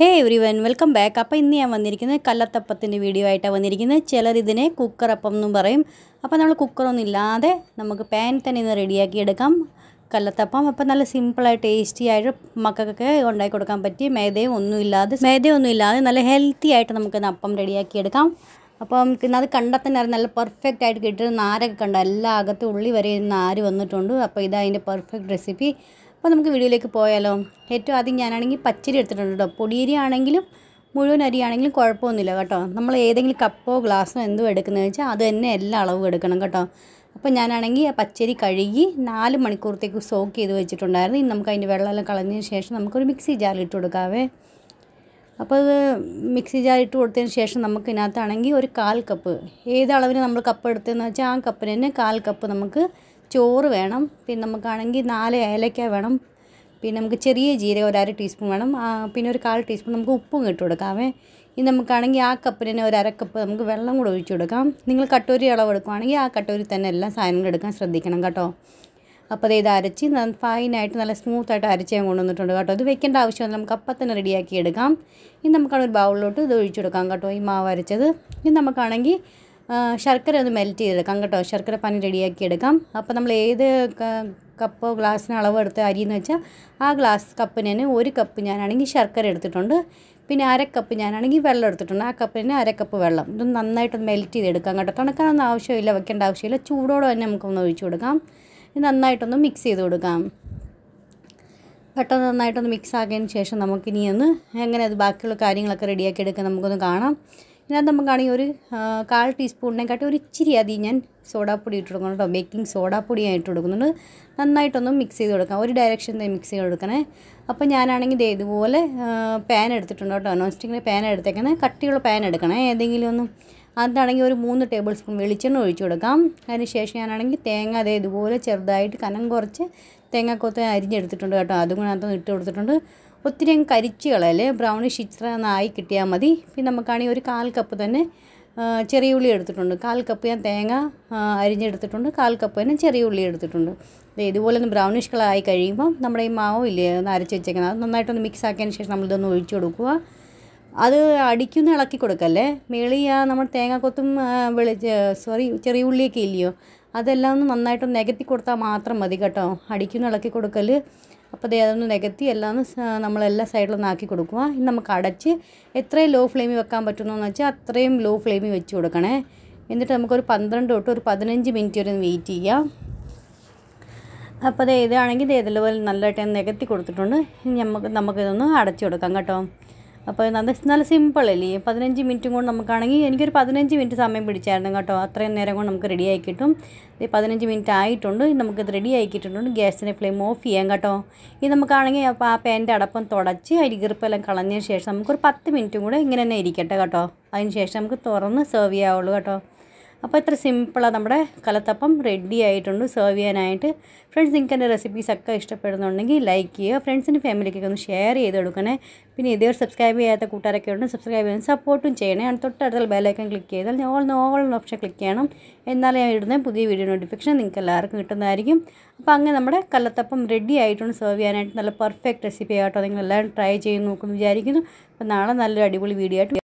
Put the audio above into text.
ഹേ everyone welcome back അപ്പോൾ ഇന്ന് ഞാൻ വന്നിരിക്കുന്നത് കല്ലത്തപ്പത്തിൻ്റെ വീഡിയോ ആയിട്ടാണ് വന്നിരിക്കുന്നത് ചിലർ ഇതിനെ കുക്കറപ്പം എന്നും പറയും അപ്പോൾ നമ്മൾ കുക്കറൊന്നും ഇല്ലാതെ നമുക്ക് പാൻ തന്നെ ഇന്ന് റെഡിയാക്കി എടുക്കാം കല്ലത്തപ്പം അപ്പം നല്ല സിമ്പിളായി ടേസ്റ്റി ആയിട്ട് മക്കൾക്കൊക്കെ ഉണ്ടാക്കി കൊടുക്കാൻ പറ്റി മേദയും ഒന്നും ഇല്ലാതെ മേദയൊന്നും ഇല്ലാതെ നല്ല ഹെൽത്തി ആയിട്ട് നമുക്ക് അപ്പം റെഡിയാക്കി എടുക്കാം അപ്പം പിന്നെ അത് കണ്ടാൽ തന്നെ നല്ല പെർഫെക്റ്റ് ആയിട്ട് കിട്ടുന്ന നാരൊക്കെ കണ്ട എല്ലാ അകത്തും ഉള്ളി വരെ നാര് വന്നിട്ടുണ്ട് അപ്പോൾ ഇതാ അതിൻ്റെ പെർഫെക്റ്റ് റെസിപ്പി അപ്പോൾ നമുക്ക് വീഡിയോയിലേക്ക് പോയാലോ ഏറ്റവും ആദ്യം ഞാനാണെങ്കിൽ പച്ചരി എടുത്തിട്ടുണ്ട് കേട്ടോ പൊടിയരി ആണെങ്കിലും മുഴുവൻ അരിയാണെങ്കിലും കുഴപ്പമൊന്നുമില്ല കേട്ടോ നമ്മൾ ഏതെങ്കിലും കപ്പോ ഗ്ലാസ്സോ എന്തോ എടുക്കുന്നത് വെച്ചാൽ അത് തന്നെ എല്ലാ അളവും എടുക്കണം കേട്ടോ അപ്പോൾ ഞാനാണെങ്കിൽ ആ പച്ചരി കഴുകി നാല് മണിക്കൂറത്തേക്ക് സോക്ക് ചെയ്ത് വെച്ചിട്ടുണ്ടായിരുന്നു ഇനി നമുക്ക് അതിൻ്റെ വെള്ളമെല്ലാം കളഞ്ഞതിന് ശേഷം നമുക്കൊരു മിക്സി ജാറിൽ ഇട്ട് കൊടുക്കാവേ അപ്പോൾ അത് മിക്സി ജാർ ഇട്ട് കൊടുത്തതിന് ശേഷം നമുക്ക് ഇതിനകത്താണെങ്കിൽ ഒരു കാൽ കപ്പ് ഏത് അളവിന് നമ്മൾ കപ്പ് എടുത്തതെന്ന് വെച്ചാൽ ആ കപ്പിന് തന്നെ കാൽ കപ്പ് നമുക്ക് ചോറ് വേണം പിന്നെ നമുക്കാണെങ്കിൽ നാല് ഏലക്ക വേണം പിന്നെ നമുക്ക് ചെറിയ ജീരകം ഒരു അര ടീസ്പൂൺ വേണം പിന്നെ ഒരു കാൽ ടീസ്പൂൺ നമുക്ക് ഉപ്പും ഇട്ട് കൊടുക്കാമേ ഇനി നമുക്കാണെങ്കിൽ ആ കപ്പിന് ഒരു അരക്കപ്പ് കപ്പ് നമുക്ക് വെള്ളം കൂടെ ഒഴിച്ചു കൊടുക്കാം നിങ്ങൾ കട്ടോരി അളവ് എടുക്കുവാണെങ്കിൽ ആ കട്ടോരി തന്നെ എല്ലാ സാധനങ്ങളും എടുക്കാൻ ശ്രദ്ധിക്കണം കേട്ടോ അപ്പോൾ ഇത് അരച്ച് ഫൈനായിട്ട് നല്ല സ്മൂത്തായിട്ട് അരച്ച് ഞാൻ കൊണ്ടുവന്നിട്ടുണ്ട് കേട്ടോ ഇത് വെക്കേണ്ട ആവശ്യമൊന്നും നമുക്ക് അപ്പം തന്നെ റെഡിയാക്കി എടുക്കാം ഇനി നമുക്കാണെങ്കിൽ ഒരു ബൗളിലോട്ട് ഇത് ഒഴിച്ചു കൊടുക്കാം കേട്ടോ ഈ മാവ് അരച്ചത് ഇനി നമുക്കാണെങ്കിൽ ശർക്കര ഒന്ന് മെൽറ്റ് ചെയ്തെടുക്കാം കേട്ടോ ശർക്കര പനി റെഡിയാക്കി എടുക്കാം അപ്പോൾ നമ്മൾ ഏത് കപ്പ് ഗ്ലാസ്സിന് അളവെടുത്ത് അരിയെന്ന് വെച്ചാൽ ആ ഗ്ലാസ് കപ്പിന് ഒരു കപ്പ് ഞാനാണെങ്കിൽ ശർക്കര എടുത്തിട്ടുണ്ട് പിന്നെ അര കപ്പ് ഞാനാണെങ്കിൽ വെള്ളം എടുത്തിട്ടുണ്ട് ആ കപ്പിന് അര കപ്പ് വെള്ളം ഇത് നന്നായിട്ട് മെൽറ്റ് ചെയ്തെടുക്കാം കേട്ടോ തണുക്കാനൊന്നും ആവശ്യമില്ല വെക്കേണ്ട ആവശ്യമില്ല ചൂടോടെ തന്നെ നമുക്കൊന്ന് ഒഴിച്ചു കൊടുക്കാം ഇത് നന്നായിട്ടൊന്ന് മിക്സ് ചെയ്ത് കൊടുക്കാം പെട്ടെന്ന് നന്നായിട്ടൊന്ന് മിക്സ് ആക്കിയതിന് ശേഷം നമുക്കിനിയൊന്ന് എങ്ങനെ അത് ബാക്കിയുള്ള കാര്യങ്ങളൊക്കെ റെഡിയാക്കി എടുക്കാൻ നമുക്കൊന്ന് കാണാം ഞാൻ നമുക്കാണെങ്കിൽ ഒരു കാൽ ടീസ്പൂണിനെക്കാട്ടി ഒരു ഇച്ചിരി അതി ഞാൻ സോഡാപ്പൊടി ഇട്ട് കൊടുക്കണം കേട്ടോ ബേക്കിംഗ് സോഡാപ്പൊടി ഞാൻ ഇട്ട് കൊടുക്കുന്നുണ്ട് നന്നായിട്ടൊന്ന് മിക്സ് ചെയ്ത് കൊടുക്കാം ഒരു ഡയറക്ഷൻ മിക്സ് ചെയ്ത് കൊടുക്കണേ അപ്പോൾ ഞാനാണെങ്കിൽ ഇതേ ഇതുപോലെ പാൻ എടുത്തിട്ടുണ്ട് കേട്ടോ നോൺ സ്റ്റിക്കിന് പാൻ എടുത്തേക്കണേ കട്ടിയുള്ള പാൻ എടുക്കണേ ഏതെങ്കിലും ഒന്നും അതാണെങ്കിൽ ഒരു മൂന്ന് ടേബിൾ സ്പൂൺ വെളിച്ചെണ്ണ ഒഴിച്ചു കൊടുക്കാം അതിന് ശേഷം ഞാനാണെങ്കിൽ തേങ്ങ അതേ ഇതുപോലെ ചെറുതായിട്ട് കനം കുറച്ച് തേങ്ങാക്കൊത്ത് അരിഞ്ഞെടുത്തിട്ടുണ്ട് കേട്ടോ അതും കൂടെ അകത്ത് ഇട്ട് കൊടുത്തിട്ടുണ്ട് ഒത്തിരി അങ്ങ് കരിച്ച് കളയല് ബ്രൗണിഷ് ഇത്ര ആയി കിട്ടിയാൽ മതി പിന്നെ നമുക്കാണെങ്കിൽ ഒരു കാൽ കപ്പ് തന്നെ ചെറിയ ഉള്ളി എടുത്തിട്ടുണ്ട് കാൽ കപ്പ് ഞാൻ തേങ്ങ അരിഞ്ഞെടുത്തിട്ടുണ്ട് കാൽ കപ്പ് തന്നെ ചെറിയ ഉള്ളി എടുത്തിട്ടുണ്ട് ഇതുപോലെ ഒന്ന് ബ്രൗണിഷ് കളറായി കഴിയുമ്പോൾ നമ്മുടെ ഈ മാവോ ഇല്ലേ ഒന്ന് അരച്ച് വെച്ചേക്കുന്നത് അത് നന്നായിട്ടൊന്ന് മിക്സ് ആക്കിയതിന് ശേഷം നമ്മളിതൊന്ന് ഒഴിച്ചു കൊടുക്കുക അത് അടിക്കുന്ന ഇളക്കി കൊടുക്കല്ലേ മേളി ആ നമ്മൾ തേങ്ങാക്കൊത്തും വെളി സോറി ചെറിയ ഉള്ളിയൊക്കെ ഇല്ലയോ അതെല്ലാം ഒന്ന് നന്നായിട്ടൊന്ന് നികത്തി കൊടുത്താൽ മാത്രം മതി കേട്ടോ അടിക്കുന്ന ഇളക്കി കൊടുക്കൽ അപ്പോൾ ദേ അതൊന്ന് നികത്തി എല്ലാം നമ്മൾ എല്ലാ സൈഡിലൊന്നും ആക്കി കൊടുക്കുക ഇനി നമുക്ക് അടച്ച് എത്രയും ലോ ഫ്ലെയിമിൽ വെക്കാൻ പറ്റുന്നതെന്ന് വെച്ചാൽ അത്രയും ലോ ഫ്ലെയിമിൽ വെച്ച് കൊടുക്കണേ എന്നിട്ട് നമുക്കൊരു പന്ത്രണ്ട് തൊട്ട് ഒരു പതിനഞ്ച് മിനിറ്റ് വരെ വെയിറ്റ് ചെയ്യാം അപ്പോൾ അത് ഇതാണെങ്കിൽ നല്ല നല്ലതായിട്ട് നികത്തി കൊടുത്തിട്ടുണ്ട് ഇനി നമുക്ക് നമുക്കിതൊന്ന് അടച്ചു കൊടുക്കാം കേട്ടോ അപ്പോൾ നല്ല സിമ്പിളല്ലേ പതിനഞ്ച് മിനിറ്റും കൊണ്ട് നമുക്കാണെങ്കിൽ എനിക്കൊരു പതിനഞ്ച് മിനിറ്റ് സമയം പിടിച്ചായിരുന്നു കേട്ടോ അത്രയും നേരം കൊണ്ട് നമുക്ക് ആയി കിട്ടും പതിനഞ്ച് മിനിറ്റ് ആയിട്ടുണ്ട് നമുക്കിത് റെഡി ആക്കിയിട്ടുണ്ട് ഗ്യാസിൻ്റെ ഫ്ലെയിം ഓഫ് ചെയ്യാം കേട്ടോ ഇത് നമുക്കാണെങ്കിൽ അപ്പോൾ ആ പാൻ്റെ അടപ്പം തുടച്ച് അരികിറിപ്പെല്ലാം കളഞ്ഞതിന് ശേഷം നമുക്കൊരു പത്ത് മിനിറ്റും കൂടെ ഇങ്ങനെ തന്നെ ഇരിക്കട്ടെ കേട്ടോ അതിന് ശേഷം നമുക്ക് തുറന്ന് സെർവ് ചെയ്യാവുള്ളൂ കേട്ടോ അപ്പോൾ ഇത്ര സിമ്പിളാണ് നമ്മുടെ കലത്തപ്പം റെഡി ആയിട്ടുണ്ട് സെർവ് ചെയ്യാനായിട്ട് ഫ്രണ്ട്സ് നിങ്ങൾക്ക് എൻ്റെ റെസിപ്പീസൊക്കെ ഇഷ്ടപ്പെടുന്നുണ്ടെങ്കിൽ ലൈക്ക് ചെയ്യുക ഫ്രണ്ട്സിൻ്റെ ഫാമിലിക്കൊക്കെ ഒന്ന് ഷെയർ ചെയ്ത് കൊടുക്കണേ പിന്നെ ഇതേ സബ്സ്ക്രൈബ് ചെയ്യാത്ത കൂട്ടുകാരൊക്കെ ഉണ്ട് സബ്സ്ക്രൈബ് ചെയ്യാൻ സപ്പോർട്ടും ചെയ്യണേ അതിന് തൊട്ടടുത്ത ബെല്ലൈക്കൺ ക്ലിക്ക് ചെയ്താൽ ഓൾ നോൾ ഓപ്ഷൻ ക്ലിക്ക് ചെയ്യണം എന്നാലേ ഞാൻ ഇടുന്ന പുതിയ വീഡിയോ നോട്ടിഫിക്കേഷൻ നിങ്ങൾക്ക് എല്ലാവർക്കും കിട്ടുന്നതായിരിക്കും അപ്പോൾ അങ്ങനെ നമ്മുടെ കലത്തപ്പം റെഡി ആയിട്ടുണ്ട് സെർവ് ചെയ്യാനായിട്ട് നല്ല പെർഫെക്റ്റ് റെസിപ്പി ആയിട്ടോ നിങ്ങൾ എല്ലാവരും ട്രൈ ചെയ്ത് നോക്കുമെന്ന് വിചാരിക്കുന്നു അപ്പോൾ നാളെ നല്ലൊരു അടിപൊളി വീഡിയോ ആയിട്ട്